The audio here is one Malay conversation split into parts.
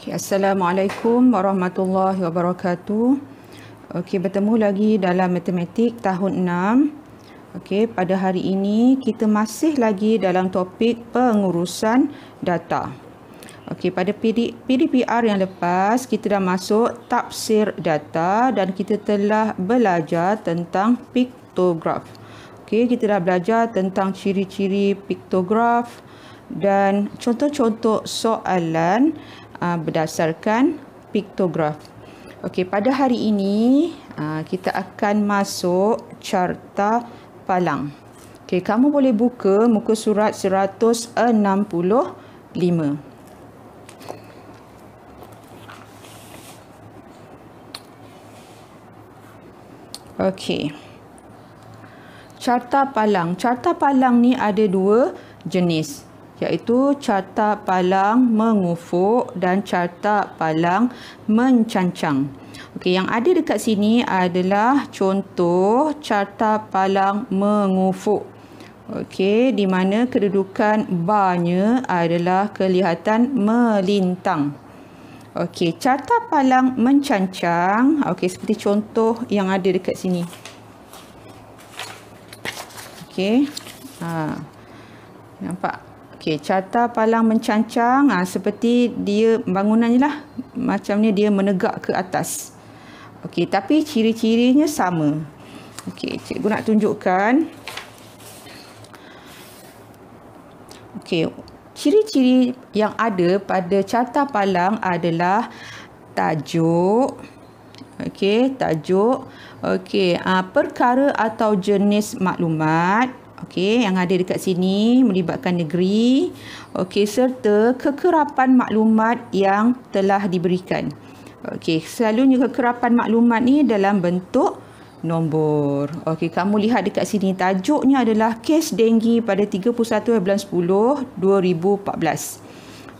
Okay, Assalamualaikum warahmatullahi wabarakatuh. Okey, bertemu lagi dalam matematik tahun 6. Okey, pada hari ini kita masih lagi dalam topik pengurusan data. Okey, pada PDPR yang lepas kita dah masuk tafsir data dan kita telah belajar tentang piktograf. Okey, kita dah belajar tentang ciri-ciri piktograf dan contoh-contoh soalan uh, berdasarkan piktograf. Okey, pada hari ini uh, kita akan masuk carta palang. Okey, kamu boleh buka muka surat 165. Okey. Carta palang. Carta palang ni ada dua jenis iaitu carta palang mengufuk dan carta palang mencancang. Okey, yang ada dekat sini adalah contoh carta palang mengufuk. Okey, di mana kedudukan barnya adalah kelihatan melintang. Okey, carta palang mencancang. Okey, seperti contoh yang ada dekat sini. Okey. Ha. Nampak? Okey, carta palang mencancang aa, ah, seperti dia bangunannya lah. Macamnya dia menegak ke atas. Okey, tapi ciri-cirinya sama. Okey, cikgu nak tunjukkan. Okey, ciri-ciri yang ada pada carta palang adalah tajuk. Okey, tajuk. Okey, ah, perkara atau jenis maklumat okey yang ada dekat sini melibatkan negeri okey serta kekerapan maklumat yang telah diberikan okey selalunya kekerapan maklumat ni dalam bentuk nombor okey kamu lihat dekat sini tajuknya adalah kes denggi pada 31/10 2014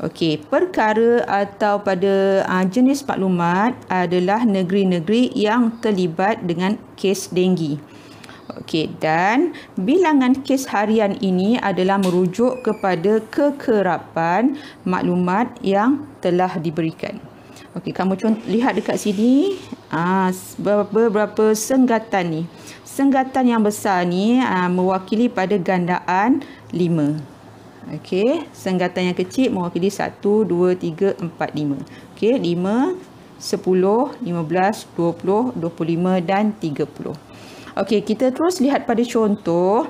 okey perkara atau pada uh, jenis maklumat adalah negeri-negeri yang terlibat dengan kes denggi Okey dan bilangan kes harian ini adalah merujuk kepada kekerapan maklumat yang telah diberikan. Okey kamu lihat dekat sini aa, ah, beberapa senggatan ni. Senggatan yang besar ni aa, ah, mewakili pada gandaan 5. Okey, senggatan yang kecil mewakili 1 2 3 4 5. Okey, 5 10 15 20 25 dan 30. Okey, kita terus lihat pada contoh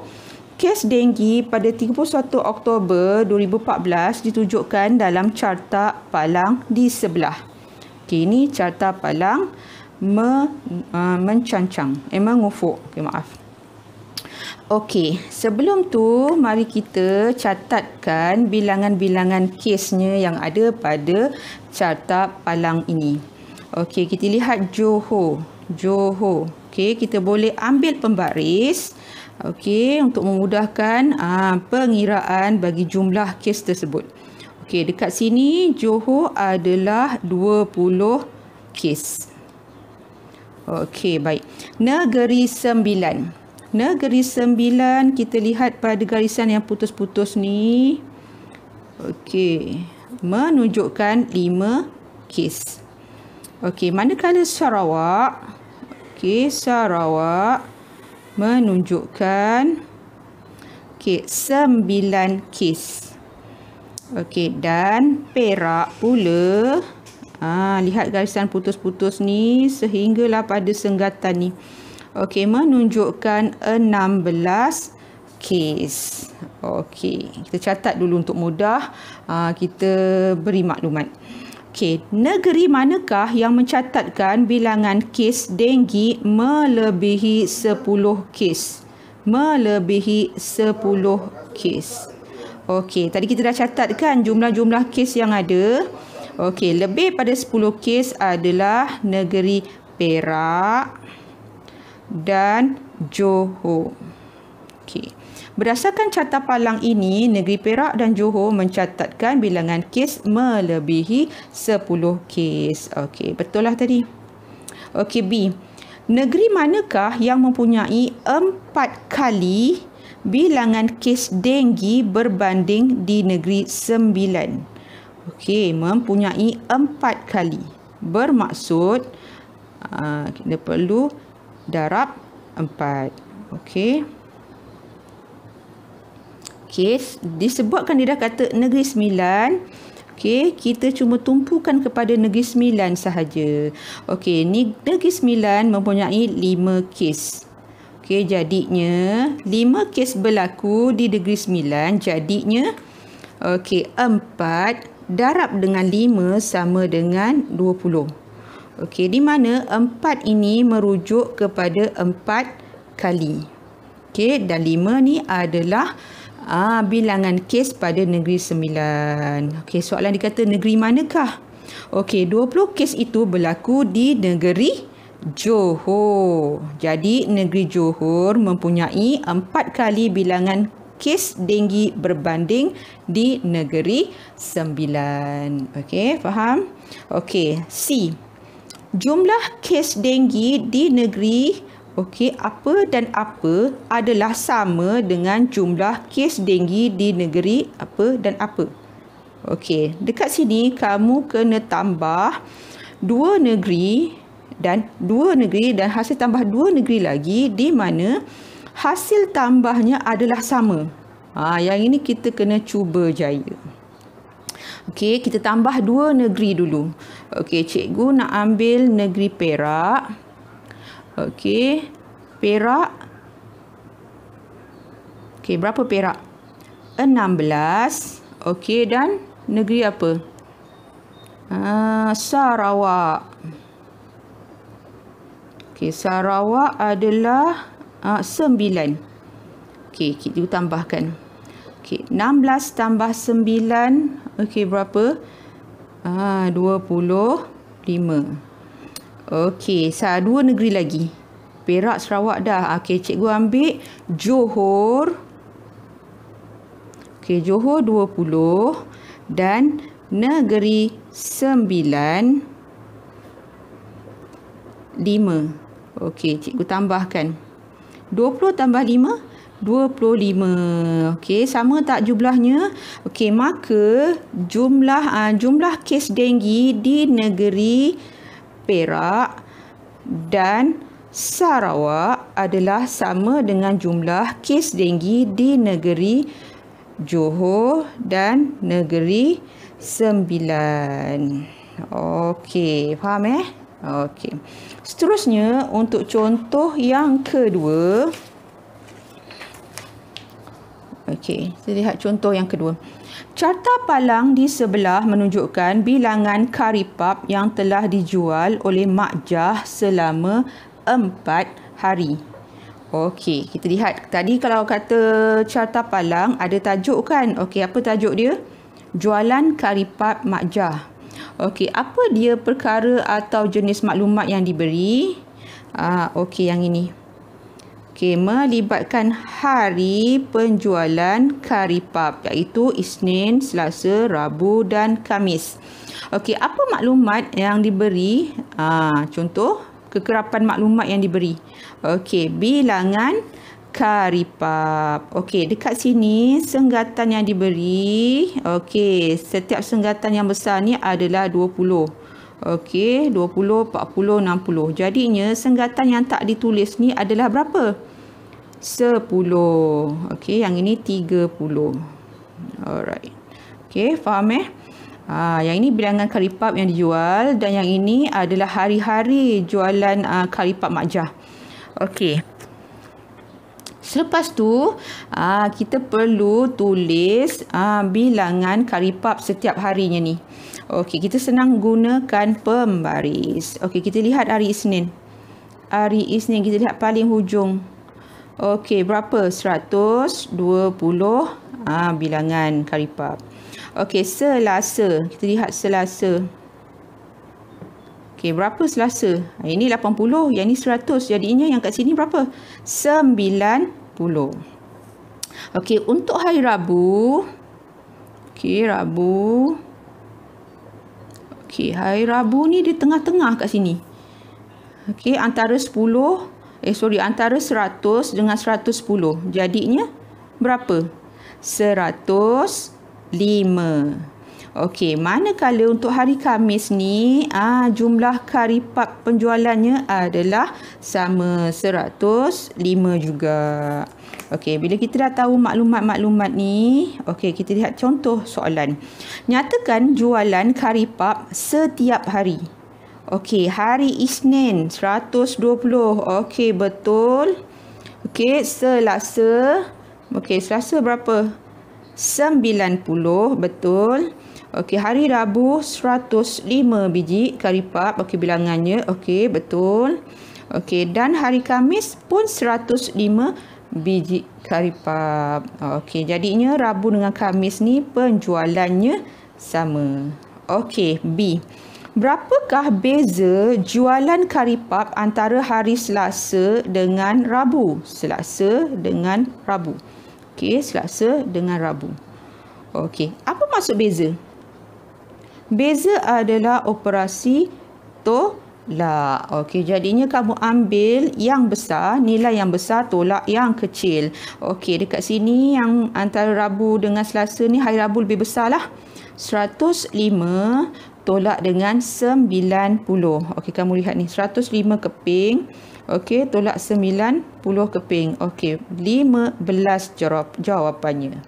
kes denggi pada 31 Oktober 2014 ditunjukkan dalam carta palang di sebelah. Okey, ini carta palang me, uh, mencancang. Eh, mengufuk. Okey, maaf. Okey, sebelum tu mari kita catatkan bilangan-bilangan kesnya yang ada pada carta palang ini. Okey, kita lihat Johor. Johor. Okey, kita boleh ambil pembaris okey untuk memudahkan aa, ah, pengiraan bagi jumlah kes tersebut. Okey, dekat sini Johor adalah 20 kes. Okey, baik. Negeri Sembilan. Negeri Sembilan kita lihat pada garisan yang putus-putus ni. Okey, menunjukkan 5 kes. Okey, manakala Sarawak Okey, Sarawak menunjukkan okey, sembilan kes. Okey, dan Perak pula ah lihat garisan putus-putus ni sehinggalah pada senggatan ni. Okey, menunjukkan 16 kes. Okey, kita catat dulu untuk mudah ah kita beri maklumat. Okey, negeri manakah yang mencatatkan bilangan kes denggi melebihi 10 kes? Melebihi 10 kes. Okey, tadi kita dah catatkan jumlah-jumlah kes yang ada. Okey, lebih pada 10 kes adalah negeri Perak dan Johor. Okey. Berdasarkan carta palang ini, Negeri Perak dan Johor mencatatkan bilangan kes melebihi 10 kes. Okey, betul lah tadi. Okey, B. Negeri manakah yang mempunyai 4 kali bilangan kes denggi berbanding di Negeri Sembilan? Okey, mempunyai 4 kali. Bermaksud uh, kita perlu darab 4. Okey. Okey, disebabkan dia dah kata Negeri Sembilan, okey, kita cuma tumpukan kepada Negeri Sembilan sahaja. Okey, ni Negeri Sembilan mempunyai lima kes. Okey, jadinya lima kes berlaku di Negeri Sembilan, jadinya okey, empat darab dengan lima sama dengan dua puluh. Okey, di mana empat ini merujuk kepada empat kali. Okey, dan lima ni adalah Ah, bilangan kes pada negeri sembilan. Okey, soalan dikata negeri manakah? Okey, dua puluh kes itu berlaku di negeri Johor. Jadi, negeri Johor mempunyai empat kali bilangan kes denggi berbanding di negeri sembilan. Okey, faham? Okey, C. Jumlah kes denggi di negeri Okey, apa dan apa adalah sama dengan jumlah kes denggi di negeri apa dan apa. Okey, dekat sini kamu kena tambah dua negeri dan dua negeri dan hasil tambah dua negeri lagi di mana hasil tambahnya adalah sama. Ha, yang ini kita kena cuba jaya. Okey, kita tambah dua negeri dulu. Okey, cikgu nak ambil negeri Perak. Okey. Perak. Okey, berapa perak? 16. Okey, dan negeri apa? Ah, Sarawak. Okey, Sarawak adalah ah, 9. Okey, kita tambahkan. Okey, 16 tambah 9. Okey, berapa? Ah, 25. Okey, sa dua negeri lagi. Perak Sarawak dah. Ah, okey, cikgu ambil Johor. Okey, Johor 20 dan negeri 9 5. Okey, cikgu tambahkan. 20 tambah 5 25. Okey, sama tak jumlahnya? Okey, maka jumlah uh, jumlah kes denggi di negeri Perak dan Sarawak adalah sama dengan jumlah kes denggi di negeri Johor dan negeri Sembilan. Okey, faham eh? Okey. Seterusnya untuk contoh yang kedua, Okey, kita lihat contoh yang kedua. Carta palang di sebelah menunjukkan bilangan karipap yang telah dijual oleh Mak Jah selama empat hari. Okey, kita lihat tadi kalau kata carta palang ada tajuk kan? Okey, apa tajuk dia? Jualan karipap Mak Jah. Okey, apa dia perkara atau jenis maklumat yang diberi? Ah, okey yang ini. Okey, melibatkan hari penjualan kari karipap iaitu Isnin, Selasa, Rabu dan Kamis. Okey, apa maklumat yang diberi? Aa, ah, contoh, kekerapan maklumat yang diberi. Okey, bilangan kari karipap. Okey, dekat sini senggatan yang diberi. Okey, setiap senggatan yang besar ni adalah 20. Okey, 20, 40, 60. Jadinya senggatan yang tak ditulis ni adalah berapa? sepuluh. Okey, yang ini tiga puluh. Alright. Okey, faham eh? Ha, yang ini bilangan karipap yang dijual dan yang ini adalah hari-hari jualan uh, karipap makjah. Okey. Selepas tu, uh, kita perlu tulis uh, bilangan karipap setiap harinya ni. Okey, kita senang gunakan pembaris. Okey, kita lihat hari Isnin. Hari Isnin, kita lihat paling hujung. Okey, berapa? 120 ha, ah, bilangan karipap. Okey, selasa. Kita lihat selasa. Okey, berapa selasa? Ah, ini 80, yang ini 100. Jadinya yang kat sini berapa? 90. Okey, untuk hari Rabu. Okey, Rabu. Okey, hari Rabu ni di tengah-tengah kat sini. Okey, antara 10 eh sorry antara 100 dengan 110 jadinya berapa 105 okey manakala untuk hari Kamis ni ah jumlah karipap penjualannya adalah sama 105 juga okey bila kita dah tahu maklumat-maklumat ni okey kita lihat contoh soalan nyatakan jualan karipap setiap hari Okey, hari Isnin 120. Okey, betul. Okey, Selasa. Okey, Selasa berapa? 90, betul. Okey, hari Rabu 105 biji karipap. Okey, bilangannya. Okey, betul. Okey, dan hari Kamis pun 105 biji karipap. Okey, jadinya Rabu dengan Kamis ni penjualannya sama. Okey, B. Berapakah beza jualan karipap antara hari Selasa dengan Rabu? Selasa dengan Rabu. Okey, Selasa dengan Rabu. Okey, apa maksud beza? Beza adalah operasi tolak. Okey, jadinya kamu ambil yang besar, nilai yang besar tolak yang kecil. Okey, dekat sini yang antara Rabu dengan Selasa ni hari Rabu lebih besarlah. 105 tolak dengan 90. Okey, kamu lihat ni 105 keping. Okey, tolak 90 keping. Okey, 15 jawapannya.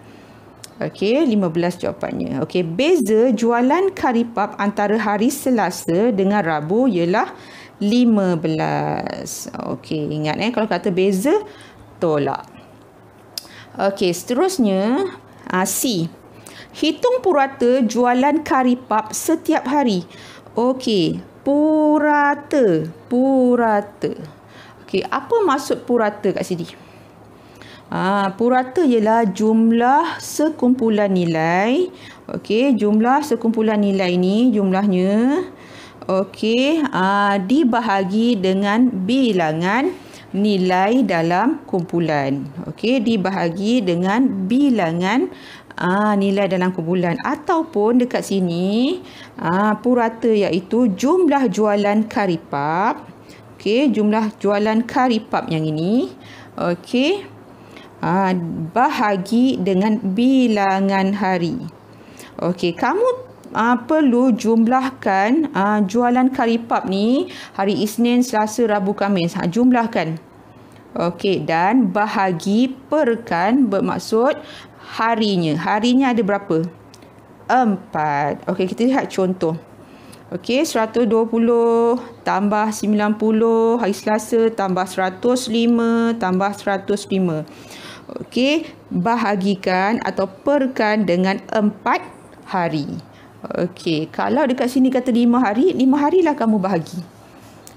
Okey, 15 jawapannya. Okey, beza jualan karipap antara hari Selasa dengan Rabu ialah 15. Okey, ingat eh kalau kata beza tolak. Okey, seterusnya uh, C. Hitung purata jualan kari pap setiap hari. Okey, purata, purata. Okey, apa maksud purata kat sini? Ah, purata ialah jumlah sekumpulan nilai. Okey, jumlah sekumpulan nilai ni jumlahnya okey, ah dibahagi dengan bilangan nilai dalam kumpulan. Okey, dibahagi dengan bilangan aa, ah, nilai dalam kumpulan ataupun dekat sini aa, ah, purata iaitu jumlah jualan karipap. Okey, jumlah jualan karipap yang ini. Okey. Aa, ah, bahagi dengan bilangan hari. Okey, kamu aa, perlu jumlahkan aa, jualan karipap ni hari Isnin, Selasa, Rabu, Khamis. Ha, jumlahkan. Okey, dan bahagi perkan bermaksud harinya. Harinya ada berapa? Empat. Okey, kita lihat contoh. Okey, 120 tambah 90 hari Selasa tambah 105 tambah 105. Okey, bahagikan atau perkan dengan empat hari. Okey, kalau dekat sini kata lima hari, lima harilah kamu bahagi.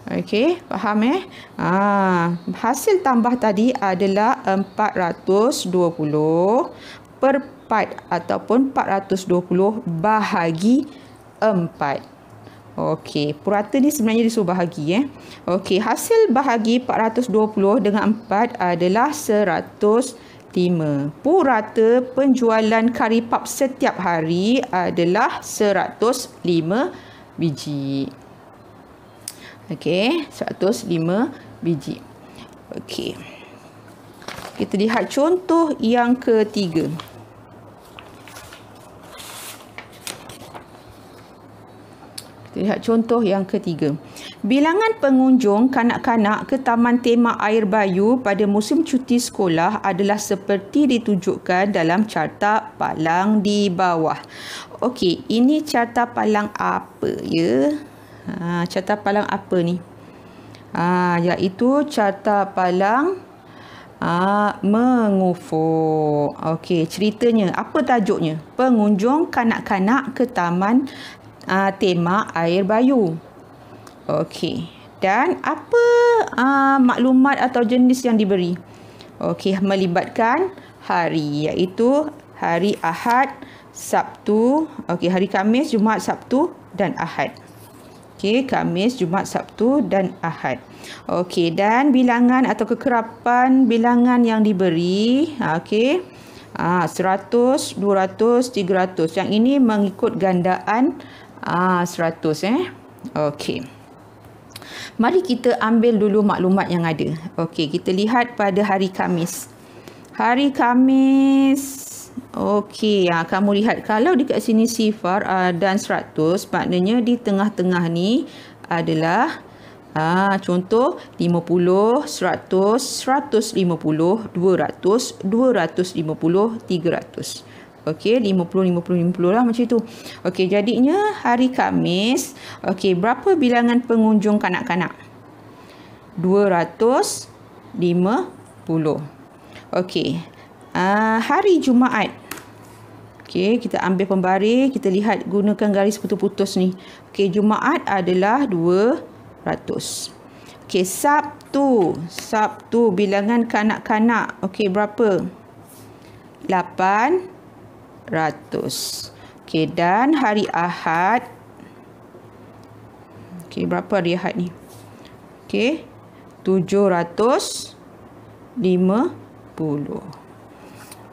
Okey, faham eh? Ah, hasil tambah tadi adalah 420 per 4 ataupun 420 bahagi 4. Okey, purata ni sebenarnya disuruh bahagi eh. Okey, hasil bahagi 420 dengan 4 adalah 105. Purata penjualan kari pap setiap hari adalah 105 biji. Okey, 105 biji. Okey. Kita lihat contoh yang ketiga. Kita lihat contoh yang ketiga. Bilangan pengunjung kanak-kanak ke taman tema air bayu pada musim cuti sekolah adalah seperti ditunjukkan dalam carta palang di bawah. Okey, ini carta palang apa ya? Ha, carta palang apa ni? Ha, iaitu carta palang ha, mengufuk. Okey, ceritanya. Apa tajuknya? Pengunjung kanak-kanak ke taman ha, tema air bayu. Okey. Dan apa ha, maklumat atau jenis yang diberi? Okey, melibatkan hari iaitu hari Ahad, Sabtu, okey hari Kamis, Jumaat, Sabtu dan Ahad. Okey, Khamis, Jumaat, Sabtu dan Ahad. Okey, dan bilangan atau kekerapan bilangan yang diberi, ah, okey. Ah 100, 200, 300. Yang ini mengikut gandaan ah 100 eh. Okey. Mari kita ambil dulu maklumat yang ada. Okey, kita lihat pada hari Khamis. Hari Khamis Okey, ha, kamu lihat kalau dekat sini sifar ha, dan 100, maknanya di tengah-tengah ni adalah ha, contoh 50, 100, 150, 200, 250, 300. Okey, 50, 50, 50 lah macam tu. Okey, jadinya hari Kamis, okey, berapa bilangan pengunjung kanak-kanak? 250. Okey, uh, hari Jumaat. Okey, kita ambil pembaris, kita lihat gunakan garis putus-putus ni. Okey, Jumaat adalah 200. Okey, Sabtu. Sabtu bilangan kanak-kanak. Okey, berapa? 800. Okey, dan hari Ahad. Okey, berapa hari Ahad ni? Okey, 750.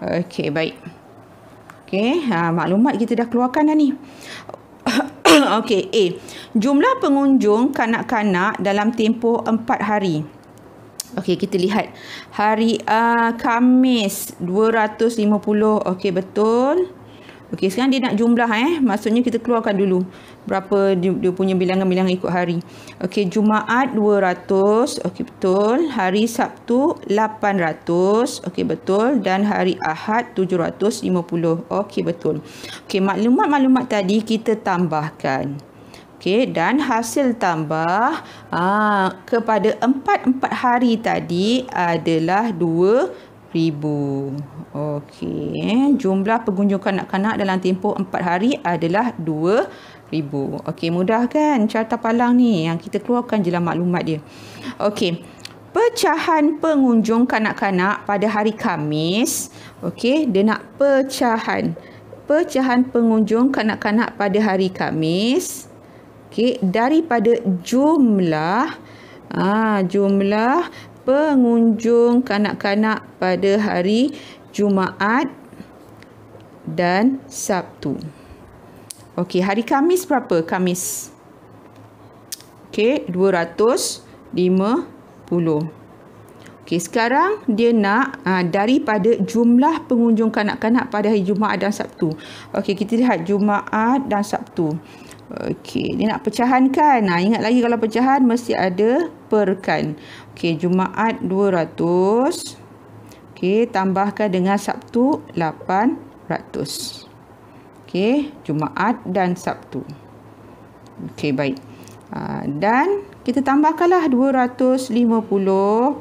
Okey, baik. Okey, ha, maklumat kita dah keluarkan dah ni. Okey, A. Jumlah pengunjung kanak-kanak dalam tempoh 4 hari. Okey, kita lihat. Hari uh, Kamis 250. Okey, betul. Betul. Okey, sekarang dia nak jumlah eh. Maksudnya kita keluarkan dulu berapa dia, dia punya bilangan-bilangan ikut hari. Okey, Jumaat 200. Okey, betul. Hari Sabtu 800. Okey, betul. Dan hari Ahad 750. Okey, betul. Okey, maklumat-maklumat tadi kita tambahkan. Okey, dan hasil tambah aa, ah, kepada empat-empat hari tadi adalah dua. Ribu, Okey, eh. jumlah pengunjung kanak-kanak dalam tempoh empat hari adalah dua ribu, Okey, mudah kan carta palang ni yang kita keluarkan je lah maklumat dia. Okey, pecahan pengunjung kanak-kanak pada hari Kamis, Okey, dia nak pecahan. Pecahan pengunjung kanak-kanak pada hari Kamis, Okey, daripada jumlah Ah, jumlah pengunjung kanak-kanak pada hari Jumaat dan Sabtu. Okey, hari Kamis berapa? Kamis. Okey, 250. Okey, sekarang dia nak aa, ah, daripada jumlah pengunjung kanak-kanak pada hari Jumaat dan Sabtu. Okey, kita lihat Jumaat dan Sabtu. Okey, dia nak pecahan kan? Nah, ha, ingat lagi kalau pecahan mesti ada perkan. Okey, Jumaat 200. Okey, tambahkan dengan Sabtu 800. Okey, Jumaat dan Sabtu. Okey, baik. Ha, dan kita tambahkanlah 250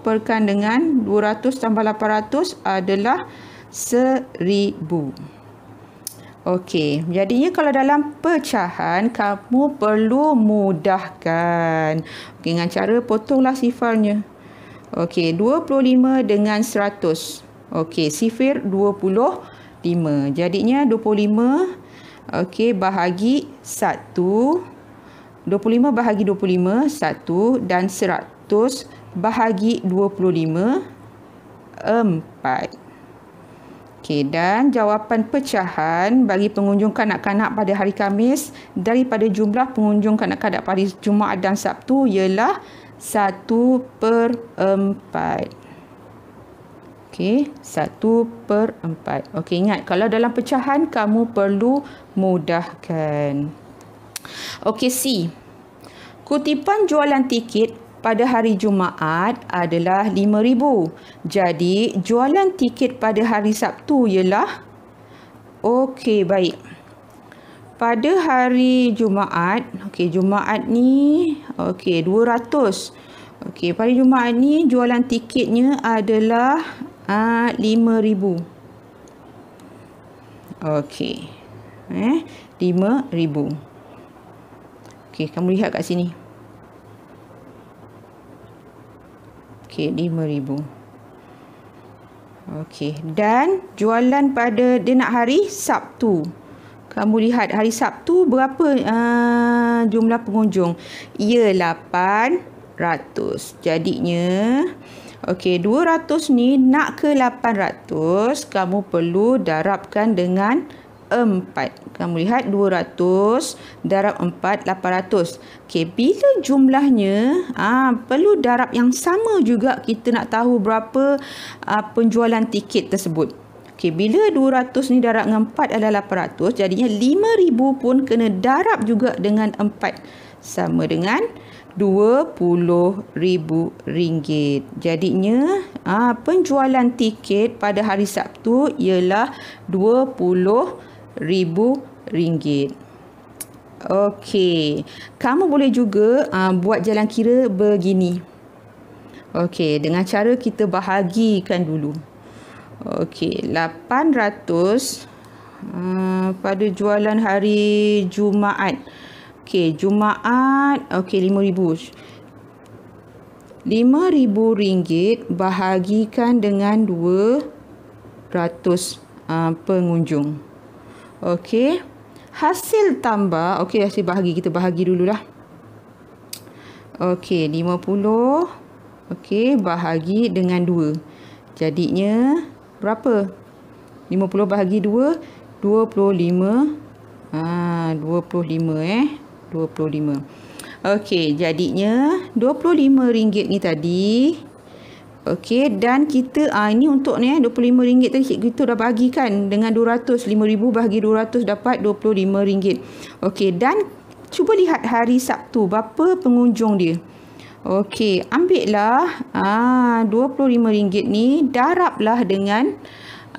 perkan dengan 200 tambah 800 adalah 1000. 1000. Okey, jadinya kalau dalam pecahan, kamu perlu mudahkan. Okay, dengan cara potonglah sifarnya. Okey, 25 dengan 100. Okey, sifir 25. Jadinya 25 Okey, bahagi 1. 25 bahagi 25, 1. Dan 100 bahagi 25, 4. Okey dan jawapan pecahan bagi pengunjung kanak-kanak pada hari Kamis daripada jumlah pengunjung kanak-kanak pada Jumaat dan Sabtu ialah 1/4. Okey, 1/4. Okey, ingat kalau dalam pecahan kamu perlu mudahkan. Okey, C. Kutipan jualan tiket pada hari Jumaat adalah RM5,000. Jadi jualan tiket pada hari Sabtu ialah? Okey, baik. Pada hari Jumaat, okey Jumaat ni, okey 200. Okey, pada Jumaat ni jualan tiketnya adalah uh, ah, 5000. Okey. Eh, 5000. Okey, kamu lihat kat sini. Okey, 5000. Okey, dan jualan pada dia nak hari Sabtu. Kamu lihat hari Sabtu berapa uh, jumlah pengunjung? Ia Ya, 800. Jadinya okey, 200 ni nak ke 800, kamu perlu darabkan dengan 4. Kamu lihat 200 darab 4, 800. Okey, bila jumlahnya, aa, ah, perlu darab yang sama juga kita nak tahu berapa aa, ah, penjualan tiket tersebut. Okey, bila 200 ni darab dengan 4 adalah 800, jadinya 5,000 pun kena darab juga dengan 4. Sama dengan RM20,000. Jadinya aa, ah, penjualan tiket pada hari Sabtu ialah 20000 ribu ringgit. Okey. Kamu boleh juga uh, buat jalan kira begini. Okey, dengan cara kita bahagikan dulu. Okey, lapan ratus ah, pada jualan hari Jumaat. Okey, Jumaat, okey lima ribu. Lima ribu ringgit bahagikan dengan 200 uh, ah, pengunjung. Okey. Hasil tambah. Okey, hasil bahagi. Kita bahagi dululah. Okey, 50. Okey, bahagi dengan 2. Jadinya, berapa? 50 bahagi 2, 25. Haa, 25 eh. 25. Okey, jadinya rm ringgit ni tadi. Okey dan kita ah ini untuk ni eh RM25 tadi cikgu tu dah kan dengan 200 5000 bahagi 200 dapat RM25. Okey dan cuba lihat hari Sabtu berapa pengunjung dia. Okey ambillah ah uh, RM25 ni daraplah dengan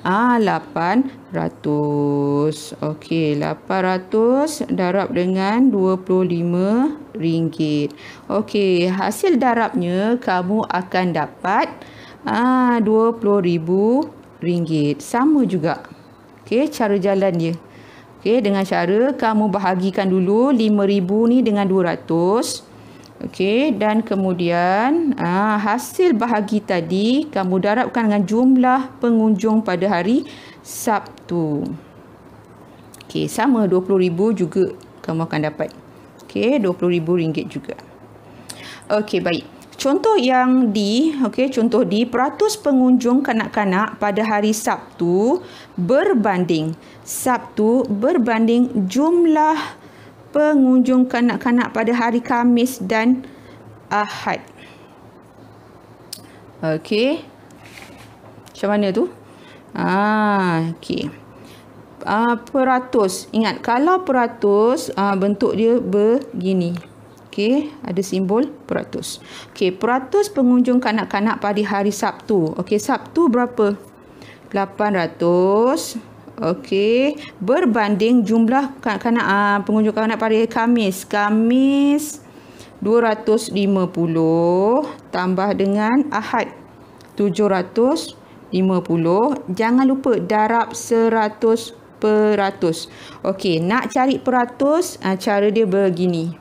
Ah, 800. Okey, 800 darab dengan rm ringgit. Okey, hasil darabnya kamu akan dapat ah rm ringgit. Sama juga. Okey, cara jalan dia. Okey, dengan cara kamu bahagikan dulu RM5,000 ni dengan RM200. Okey dan kemudian aa, ah, hasil bahagi tadi kamu darabkan dengan jumlah pengunjung pada hari Sabtu. Okey sama 20000 juga kamu akan dapat. Okey 20000 ringgit juga. Okey baik. Contoh yang D, okey contoh D peratus pengunjung kanak-kanak pada hari Sabtu berbanding Sabtu berbanding jumlah pengunjung kanak-kanak pada hari Kamis dan Ahad. Okey. Macam mana tu? Ah, okey. Ah, peratus. Ingat kalau peratus ah, bentuk dia begini. Okey, ada simbol peratus. Okey, peratus pengunjung kanak-kanak pada hari Sabtu. Okey, Sabtu berapa? 800 Okey, berbanding jumlah kanak-kanak ah, pengunjung kanak-kanak pada hari Khamis. Khamis 250 tambah dengan Ahad 750. Jangan lupa darab 100 peratus. Okey, nak cari peratus, ah, cara dia begini.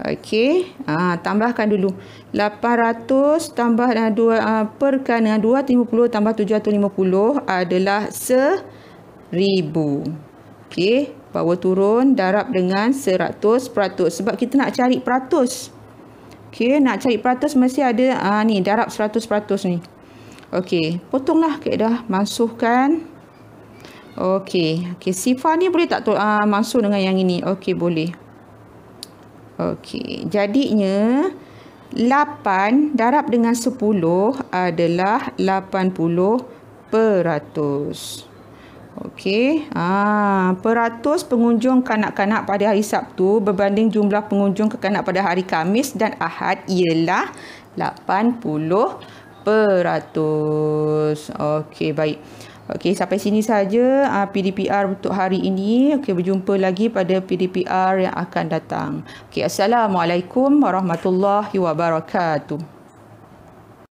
Okey, ah, tambahkan dulu. 800 tambah 2 perkan dengan 250 tambah 750 adalah 1 ribu. Okey, power turun darab dengan seratus peratus. sebab kita nak cari peratus. Okey, nak cari peratus mesti ada aa, ah, ni darab seratus peratus ni. Okey, potonglah dah, masukkan. Okey, okey sifar ni boleh tak aa, ah, masuk dengan yang ini? Okey, boleh. Okey, jadinya 8 darab dengan 10 adalah 80%. Okey. Ah, peratus pengunjung kanak-kanak pada hari Sabtu berbanding jumlah pengunjung kekanak pada hari Kamis dan Ahad ialah 80%. Okey, baik. Okey, sampai sini saja ah, PDPR untuk hari ini. Okey, berjumpa lagi pada PDPR yang akan datang. Okey, Assalamualaikum warahmatullahi wabarakatuh.